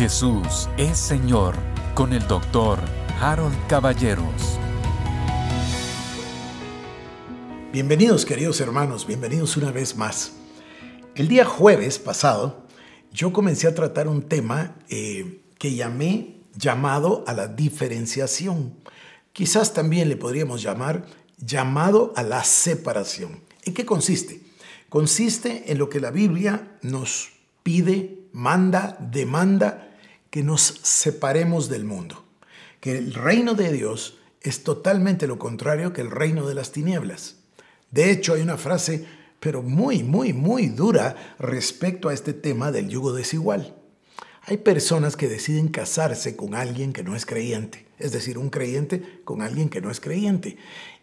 Jesús es Señor con el doctor Harold Caballeros. Bienvenidos queridos hermanos, bienvenidos una vez más. El día jueves pasado yo comencé a tratar un tema eh, que llamé llamado a la diferenciación. Quizás también le podríamos llamar llamado a la separación. ¿En qué consiste? Consiste en lo que la Biblia nos pide, manda, demanda que nos separemos del mundo, que el reino de Dios es totalmente lo contrario que el reino de las tinieblas. De hecho, hay una frase, pero muy, muy, muy dura respecto a este tema del yugo desigual. Hay personas que deciden casarse con alguien que no es creyente, es decir, un creyente con alguien que no es creyente.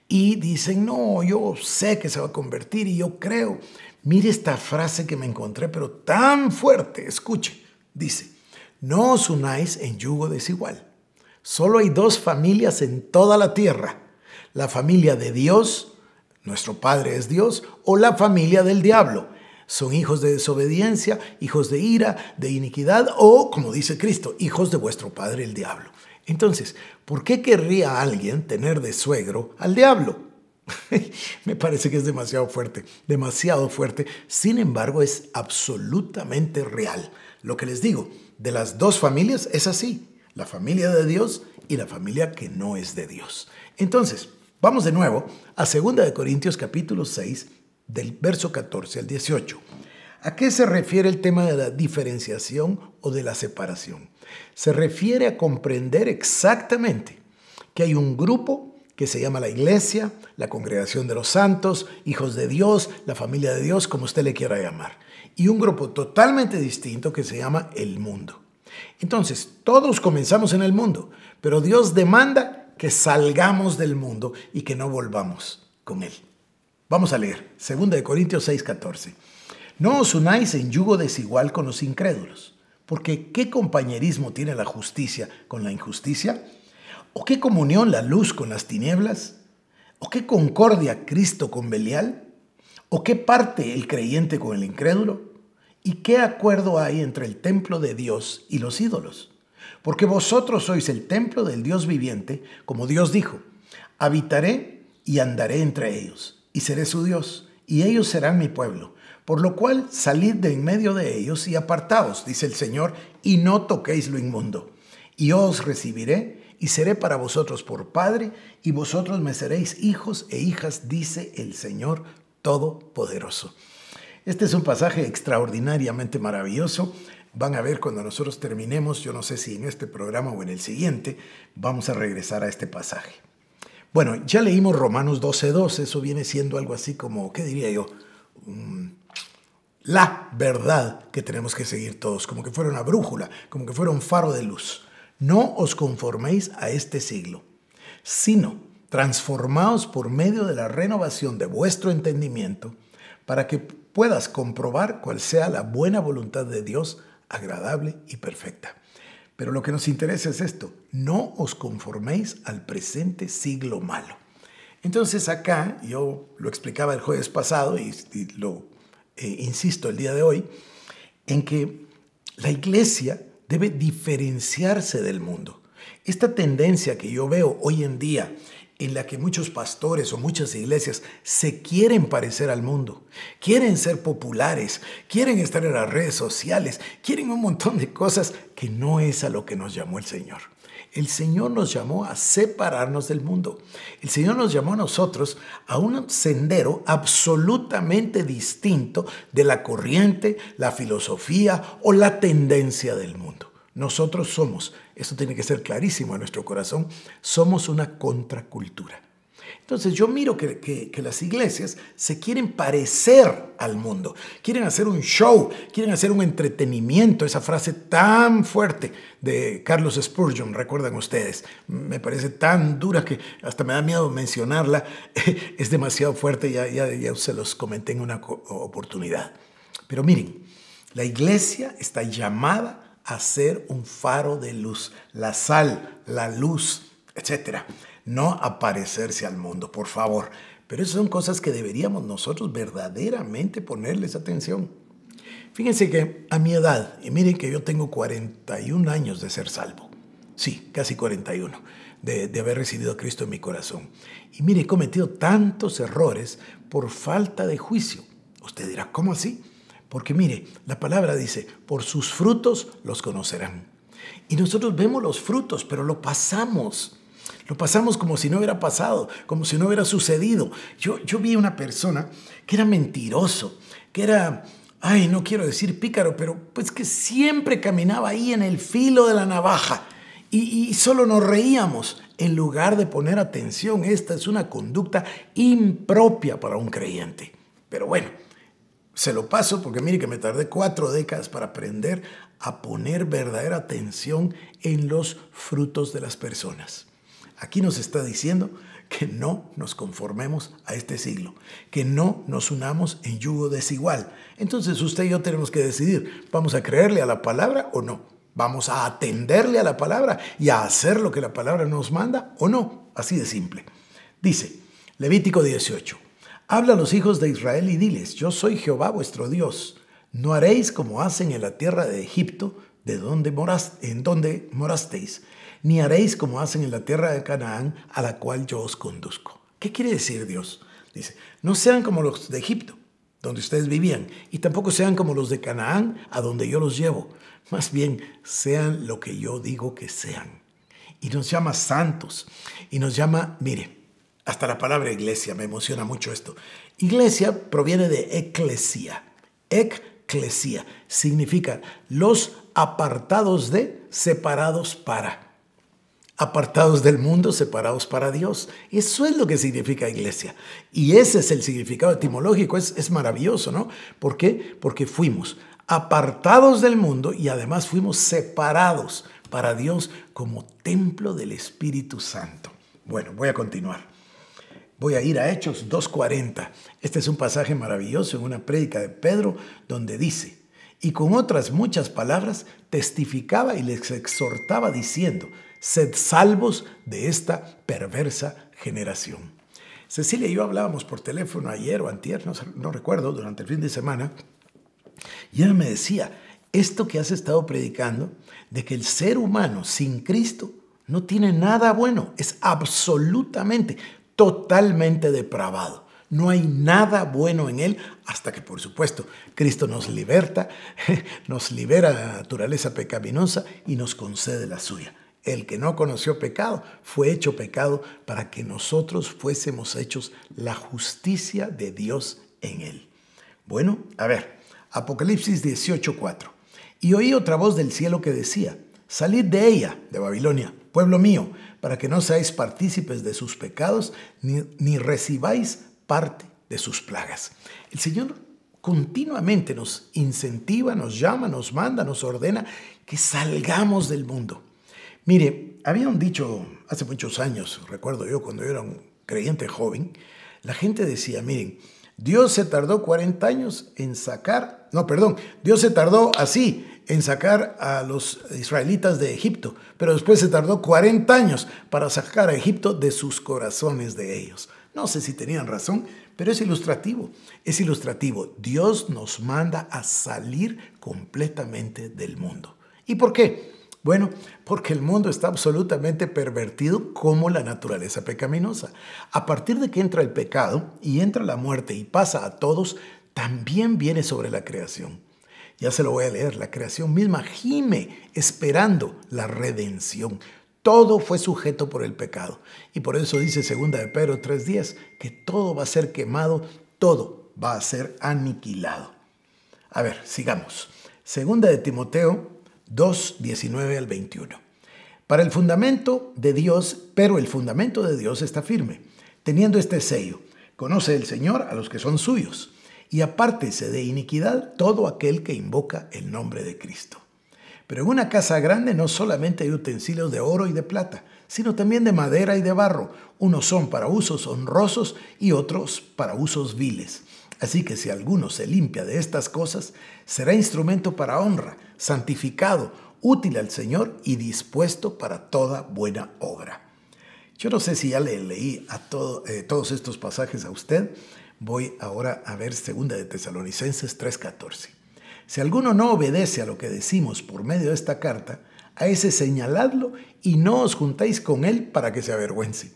Y dicen, no, yo sé que se va a convertir y yo creo. Mire esta frase que me encontré, pero tan fuerte, escuche. Dice, no os unáis en yugo desigual. Solo hay dos familias en toda la tierra. La familia de Dios, nuestro Padre es Dios, o la familia del diablo. Son hijos de desobediencia, hijos de ira, de iniquidad, o, como dice Cristo, hijos de vuestro Padre el diablo. Entonces, ¿por qué querría alguien tener de suegro al diablo? Me parece que es demasiado fuerte, demasiado fuerte. Sin embargo, es absolutamente real. Lo que les digo, de las dos familias es así, la familia de Dios y la familia que no es de Dios. Entonces, vamos de nuevo a 2 Corintios capítulo 6, del verso 14 al 18. ¿A qué se refiere el tema de la diferenciación o de la separación? Se refiere a comprender exactamente que hay un grupo que se llama la iglesia, la congregación de los santos, hijos de Dios, la familia de Dios, como usted le quiera llamar y un grupo totalmente distinto que se llama el mundo. Entonces, todos comenzamos en el mundo, pero Dios demanda que salgamos del mundo y que no volvamos con él. Vamos a leer 2 Corintios 6:14. No os unáis en yugo desigual con los incrédulos, porque ¿qué compañerismo tiene la justicia con la injusticia? ¿O qué comunión la luz con las tinieblas? ¿O qué concordia Cristo con Belial? ¿O qué parte el creyente con el incrédulo? ¿Y qué acuerdo hay entre el templo de Dios y los ídolos? Porque vosotros sois el templo del Dios viviente, como Dios dijo, habitaré y andaré entre ellos, y seré su Dios, y ellos serán mi pueblo. Por lo cual salid de en medio de ellos y apartaos, dice el Señor, y no toquéis lo inmundo. Y yo os recibiré y seré para vosotros por Padre, y vosotros me seréis hijos e hijas, dice el Señor Todopoderoso. Este es un pasaje extraordinariamente maravilloso. Van a ver cuando nosotros terminemos, yo no sé si en este programa o en el siguiente, vamos a regresar a este pasaje. Bueno, ya leímos Romanos 12.2, eso viene siendo algo así como, ¿qué diría yo? Mm, la verdad que tenemos que seguir todos, como que fuera una brújula, como que fuera un faro de luz. No os conforméis a este siglo, sino transformaos por medio de la renovación de vuestro entendimiento para que puedas comprobar cuál sea la buena voluntad de Dios, agradable y perfecta. Pero lo que nos interesa es esto, no os conforméis al presente siglo malo. Entonces acá, yo lo explicaba el jueves pasado y, lo eh, insisto el día de hoy, en que la iglesia debe diferenciarse del mundo. Esta tendencia que yo veo hoy en día en la que muchos pastores o muchas iglesias se quieren parecer al mundo, quieren ser populares, quieren estar en las redes sociales, quieren un montón de cosas que no es a lo que nos llamó el Señor. El Señor nos llamó a separarnos del mundo. El Señor nos llamó a nosotros a un sendero absolutamente distinto de la corriente, la filosofía o la tendencia del mundo. Nosotros somos, eso tiene que ser clarísimo en nuestro corazón, somos una contracultura. Entonces yo miro que, las iglesias se quieren parecer al mundo, quieren hacer un show, quieren hacer un entretenimiento, esa frase tan fuerte de Carlos Spurgeon, recuerdan ustedes, me parece tan dura que hasta me da miedo mencionarla, es demasiado fuerte, ya, ya se los comenté en una oportunidad. Pero miren, la iglesia está llamada hacer un faro de luz, la sal, la luz, etc. No aparecerse al mundo, por favor. Pero esas son cosas que deberíamos nosotros verdaderamente ponerles atención. Fíjense que a mi edad, y miren que yo tengo 41 años de ser salvo, sí, casi 41, de, de haber recibido a Cristo en mi corazón. Y mire, he cometido tantos errores por falta de juicio. Usted dirá, ¿cómo así? Porque mire, la palabra dice, por sus frutos los conocerán. Y nosotros vemos los frutos, pero lo pasamos. Lo pasamos como si no hubiera pasado, como si no hubiera sucedido. Yo, vi a una persona que era mentiroso, que era, ay, no quiero decir pícaro, pero pues que siempre caminaba ahí en el filo de la navaja. Y, y, solo nos reíamos en lugar de poner atención. Esta es una conducta impropia para un creyente. Pero bueno, se lo paso porque mire que me tardé cuatro décadas para aprender a poner verdadera atención en los frutos de las personas. Aquí nos está diciendo que no nos conformemos a este siglo, que no nos unamos en yugo desigual. Entonces usted y yo tenemos que decidir, ¿vamos a creerle a la palabra o no? ¿Vamos a atenderle a la palabra y a hacer lo que la palabra nos manda o no? Así de simple. Dice Levítico 18. Habla a los hijos de Israel y diles, yo soy Jehová vuestro Dios. No haréis como hacen en la tierra de Egipto, de donde en donde morasteis, ni haréis como hacen en la tierra de Canaán, a la cual yo os conduzco. ¿Qué quiere decir Dios? Dice, no sean como los de Egipto, donde ustedes vivían, y tampoco sean como los de Canaán, a donde yo los llevo. Más bien, sean lo que yo digo que sean. Y nos llama santos, y nos llama, mire, hasta la palabra iglesia, me emociona mucho esto. Iglesia proviene de eclesia. Eclesia significa los apartados de, separados para. Apartados del mundo, separados para Dios. Eso es lo que significa iglesia. Y ese es el significado etimológico. Es, es maravilloso, ¿no? ¿Por qué? Porque fuimos apartados del mundo y además fuimos separados para Dios como templo del Espíritu Santo. Bueno, voy a continuar. Voy a ir a Hechos 2.40. Este es un pasaje maravilloso en una prédica de Pedro donde dice, y con otras muchas palabras testificaba y les exhortaba diciendo, sed salvos de esta perversa generación. Cecilia y yo hablábamos por teléfono ayer o antier, no, recuerdo, durante el fin de semana, y ella me decía, esto que has estado predicando, de que el ser humano sin Cristo no tiene nada bueno, es absolutamente totalmente depravado. No hay nada bueno en él hasta que, por supuesto, Cristo nos liberta, nos libera la naturaleza pecaminosa y nos concede la suya. El que no conoció pecado fue hecho pecado para que nosotros fuésemos hechos la justicia de Dios en él. Bueno, a ver, Apocalipsis 18:4. Y oí otra voz del cielo que decía, salid de ella, de Babilonia, pueblo mío, para que no seáis partícipes de sus pecados, ni, recibáis parte de sus plagas. El Señor continuamente nos incentiva, nos llama, nos manda, nos ordena que salgamos del mundo. Mire, había un dicho hace muchos años, recuerdo yo cuando yo era un creyente joven, la gente decía, miren, Dios se tardó 40 años en sacar, no, perdón, Dios se tardó así en sacar a los israelitas de Egipto, pero después se tardó 40 años para sacar a Egipto de sus corazones de ellos. No sé si tenían razón, pero es ilustrativo, es ilustrativo. Dios nos manda a salir completamente del mundo. ¿Y por qué? Bueno, porque el mundo está absolutamente pervertido como la naturaleza pecaminosa. A partir de que entra el pecado y entra la muerte y pasa a todos, también viene sobre la creación. Ya se lo voy a leer. La creación misma gime esperando la redención. Todo fue sujeto por el pecado. Y por eso dice segunda de Pedro 3.10 que todo va a ser quemado, todo va a ser aniquilado. A ver, sigamos. Segunda de Timoteo 2.19 al 21. Para el fundamento de Dios, pero el fundamento de Dios está firme, teniendo este sello. Conoce el Señor a los que son suyos y apártese de iniquidad todo aquel que invoca el nombre de Cristo. Pero en una casa grande no solamente hay utensilios de oro y de plata, sino también de madera y de barro. Unos son para usos honrosos y otros para usos viles. Así que si alguno se limpia de estas cosas, será instrumento para honra, santificado, útil al Señor y dispuesto para toda buena obra. Yo no sé si ya le leí a eh, todos estos pasajes a usted, Voy ahora a ver 2 de Tesalonicenses 3:14. Si alguno no obedece a lo que decimos por medio de esta carta, a ese señaladlo y no os juntáis con él para que se avergüence.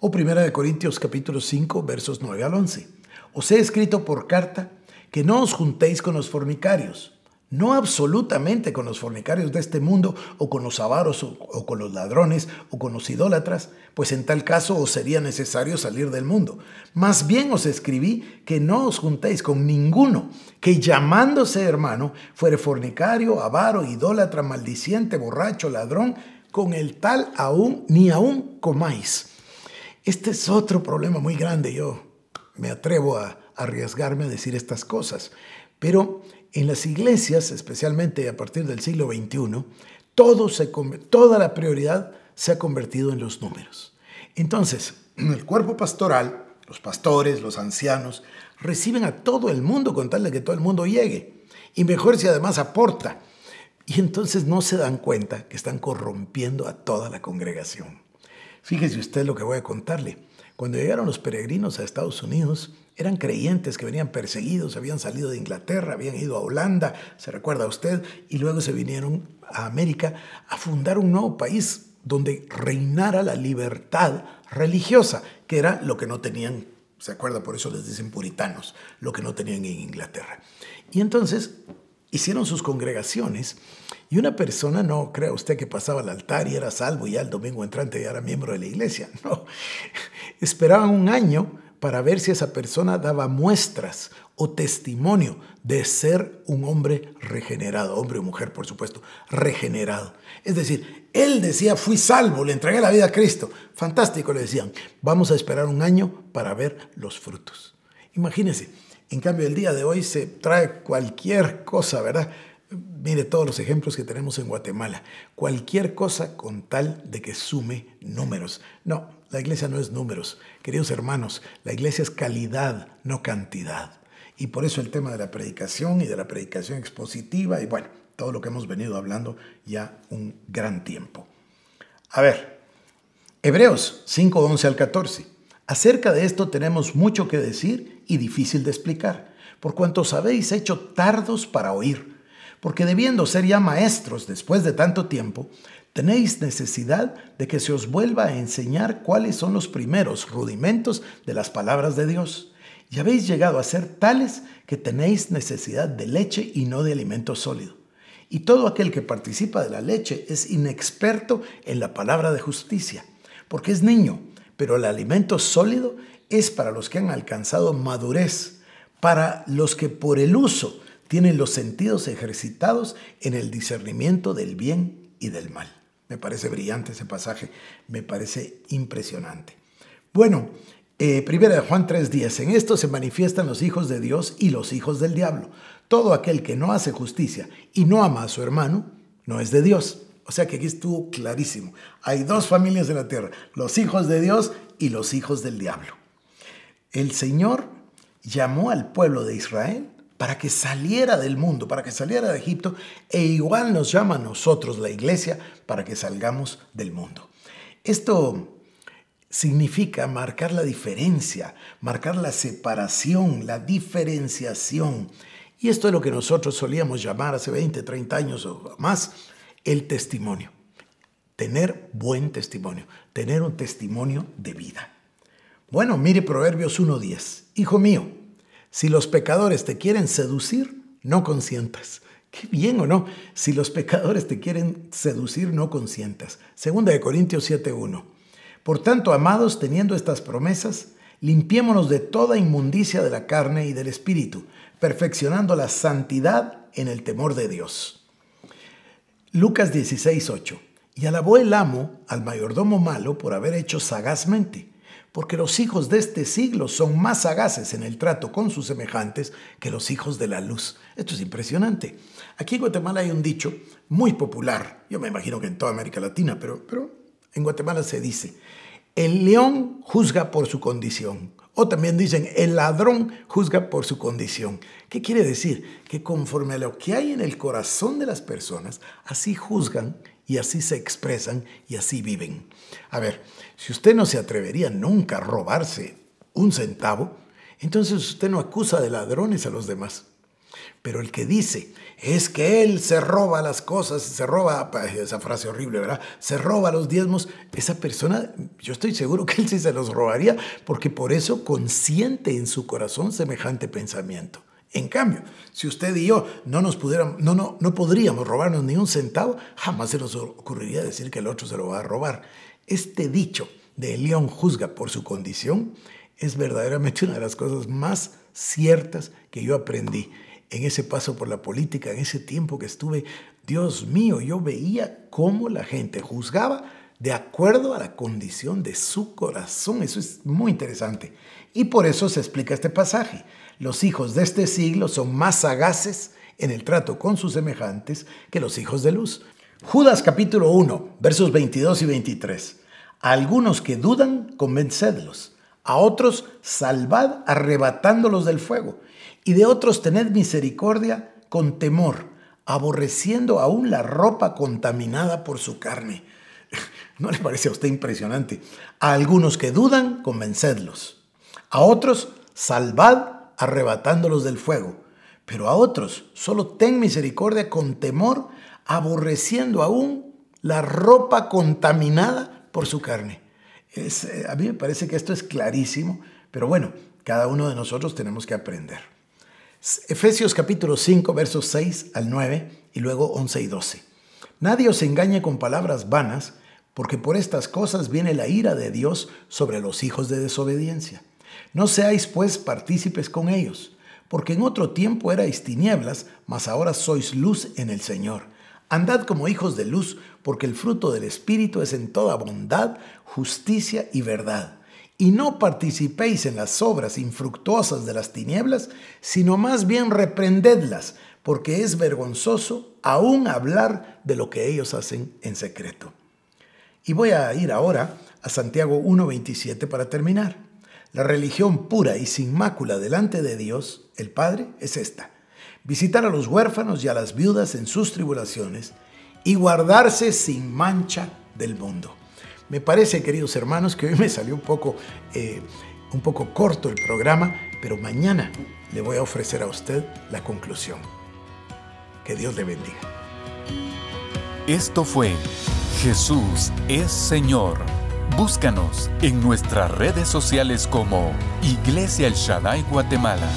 O 1 Corintios capítulo 5 versos 9 al 11. Os he escrito por carta que no os juntéis con los fornicarios no absolutamente con los fornicarios de este mundo o con los avaros o, con los ladrones o con los idólatras, pues en tal caso os sería necesario salir del mundo. Más bien os escribí que no os juntéis con ninguno que llamándose hermano fuere fornicario, avaro, idólatra, maldiciente, borracho, ladrón, con el tal aún ni aún comáis. Este es otro problema muy grande, yo me atrevo a arriesgarme a decir estas cosas, pero en las iglesias, especialmente a partir del siglo XXI, toda la prioridad se ha convertido en los números. Entonces, el cuerpo pastoral, los pastores, los ancianos, reciben a todo el mundo con tal de que todo el mundo llegue. Y mejor si además aporta. Y entonces no se dan cuenta que están corrompiendo a toda la congregación. Fíjese usted lo que voy a contarle. Cuando llegaron los peregrinos a Estados Unidos, eran creyentes que venían perseguidos, habían salido de Inglaterra, habían ido a Holanda, se recuerda usted, y luego se vinieron a América a fundar un nuevo país donde reinara la libertad religiosa, que era lo que no tenían, se acuerda, por eso les dicen puritanos, lo que no tenían en Inglaterra. Y entonces hicieron sus congregaciones y una persona, no crea usted que pasaba al altar y era salvo y ya el domingo entrante ya era miembro de la iglesia, no, esperaban un año para ver si esa persona daba muestras o testimonio de ser un hombre regenerado, hombre o mujer, por supuesto, regenerado. Es decir, él decía, fui salvo, le entregué la vida a Cristo. Fantástico, le decían, vamos a esperar un año para ver los frutos. Imagínense, en cambio el día de hoy se trae cualquier cosa, ¿verdad? Mire todos los ejemplos que tenemos en Guatemala. Cualquier cosa con tal de que sume números. No, la iglesia no es números. Queridos hermanos, la iglesia es calidad, no cantidad. Y por eso el tema de la predicación y de la predicación expositiva y bueno, todo lo que hemos venido hablando ya un gran tiempo. A ver, Hebreos 5, 11 al 14. Acerca de esto tenemos mucho que decir y difícil de explicar, por cuanto habéis hecho tardos para oír porque debiendo ser ya maestros después de tanto tiempo, tenéis necesidad de que se os vuelva a enseñar cuáles son los primeros rudimentos de las palabras de Dios. Y habéis llegado a ser tales que tenéis necesidad de leche y no de alimento sólido. Y todo aquel que participa de la leche es inexperto en la palabra de justicia, porque es niño, pero el alimento sólido es para los que han alcanzado madurez, para los que por el uso tienen los sentidos ejercitados en el discernimiento del bien y del mal. Me parece brillante ese pasaje, me parece impresionante. Bueno, eh, primera de Juan 3:10, en esto se manifiestan los hijos de Dios y los hijos del diablo. Todo aquel que no hace justicia y no ama a su hermano, no es de Dios. O sea que aquí estuvo clarísimo. Hay dos familias en la tierra, los hijos de Dios y los hijos del diablo. El Señor llamó al pueblo de Israel para que saliera del mundo, para que saliera de Egipto, e igual nos llama a nosotros la iglesia para que salgamos del mundo. Esto significa marcar la diferencia, marcar la separación, la diferenciación. Y esto es lo que nosotros solíamos llamar hace 20, 30 años o más el testimonio. Tener buen testimonio, tener un testimonio de vida. Bueno, mire Proverbios 1.10. Hijo mío, si los pecadores te quieren seducir, no consientas. Qué bien o no. Si los pecadores te quieren seducir, no consientas. Segunda de Corintios 7:1. Por tanto, amados, teniendo estas promesas, limpiémonos de toda inmundicia de la carne y del espíritu, perfeccionando la santidad en el temor de Dios. Lucas 16:8. Y alabó el amo al mayordomo malo por haber hecho sagazmente porque los hijos de este siglo son más sagaces en el trato con sus semejantes que los hijos de la luz. Esto es impresionante. Aquí en Guatemala hay un dicho muy popular, yo me imagino que en toda América Latina, pero, pero en Guatemala se dice, el león juzga por su condición. O también dicen, el ladrón juzga por su condición. ¿Qué quiere decir? Que conforme a lo que hay en el corazón de las personas, así juzgan y así se expresan y así viven. A ver, si usted no se atrevería nunca a robarse un centavo, entonces usted no acusa de ladrones a los demás. Pero el que dice es que él se roba las cosas, se roba, esa frase horrible, ¿verdad? Se roba los diezmos. Esa persona, yo estoy seguro que él sí se los robaría, porque por eso consiente en su corazón semejante pensamiento. En cambio, si usted y yo no nos no, no, podríamos robarnos ni un centavo, jamás se nos ocurriría decir que el otro se lo va a robar. Este dicho de León juzga por su condición es verdaderamente una de las cosas más ciertas que yo aprendí en ese paso por la política, en ese tiempo que estuve. Dios mío, yo veía cómo la gente juzgaba de acuerdo a la condición de su corazón. Eso es muy interesante. Y por eso se explica este pasaje. Los hijos de este siglo son más sagaces en el trato con sus semejantes que los hijos de luz. Judas capítulo 1, versos 22 y 23. A algunos que dudan, convencedlos. A otros, salvad arrebatándolos del fuego. Y de otros, tened misericordia con temor, aborreciendo aún la ropa contaminada por su carne. ¿No le parece a usted impresionante? A algunos que dudan, convencedlos. A otros, salvad arrebatándolos del fuego. Pero a otros, solo ten misericordia con temor, aborreciendo aún la ropa contaminada por su carne. Eh, a mí me parece que esto es clarísimo, pero bueno, cada uno de nosotros tenemos que aprender. Efesios capítulo 5, versos 6 al 9 y luego 11 y 12. Nadie os engañe con palabras vanas, porque por estas cosas viene la ira de Dios sobre los hijos de desobediencia. No seáis pues partícipes con ellos, porque en otro tiempo erais tinieblas, mas ahora sois luz en el Señor. Andad como hijos de luz, porque el fruto del Espíritu es en toda bondad, justicia y verdad. Y no participéis en las obras infructuosas de las tinieblas, sino más bien reprendedlas, porque es vergonzoso aún hablar de lo que ellos hacen en secreto. Y voy a ir ahora a Santiago 1.27 para terminar. La religión pura y sin mácula delante de Dios, el Padre, es esta. Visitar a los huérfanos y a las viudas en sus tribulaciones y guardarse sin mancha del mundo. Me parece, queridos hermanos, que hoy me salió un poco, eh, un poco corto el programa, pero mañana le voy a ofrecer a usted la conclusión. Que Dios le bendiga. Esto fue Jesús es Señor Búscanos en nuestras redes sociales como Iglesia El Shaddai Guatemala.